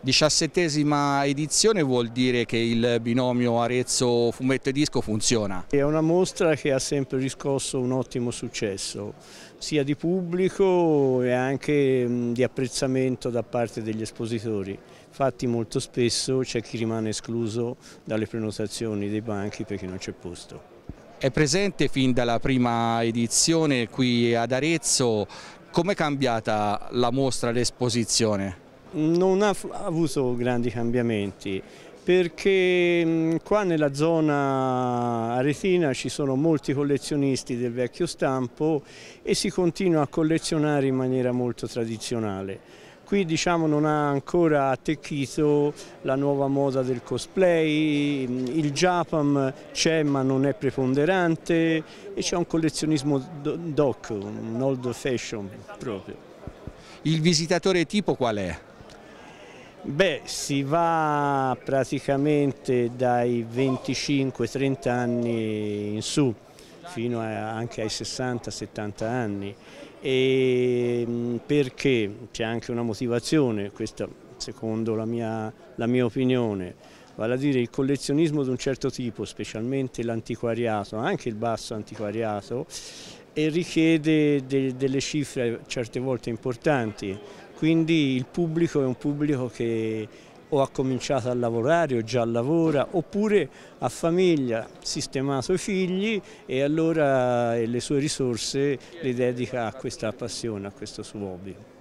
Diciassettesima edizione vuol dire che il binomio Arezzo Fumetto e Disco funziona? È una mostra che ha sempre riscosso un ottimo successo, sia di pubblico e anche mm, di apprezzamento da parte degli espositori. Infatti molto spesso c'è chi rimane escluso dalle prenotazioni dei banchi perché non c'è posto. È presente fin dalla prima edizione qui ad Arezzo, com'è cambiata la mostra, l'esposizione? non ha avuto grandi cambiamenti perché mm, qua nella zona aretina ci sono molti collezionisti del vecchio stampo e si continua a collezionare in maniera molto tradizionale. Qui diciamo, non ha ancora attecchito la nuova moda del cosplay, mm, il Japan c'è ma non è preponderante e c'è un collezionismo doc, un old fashion proprio. Il visitatore tipo qual è? Beh, si va praticamente dai 25-30 anni in su, fino a, anche ai 60-70 anni. E mm, perché? C'è anche una motivazione, questa secondo la mia, la mia opinione, vale a dire il collezionismo di un certo tipo, specialmente l'antiquariato, anche il basso antiquariato, e richiede de, delle cifre certe volte importanti, quindi il pubblico è un pubblico che o ha cominciato a lavorare o già lavora, oppure ha famiglia, sistemato i figli e allora eh, le sue risorse le dedica a questa passione, a questo suo obbligo.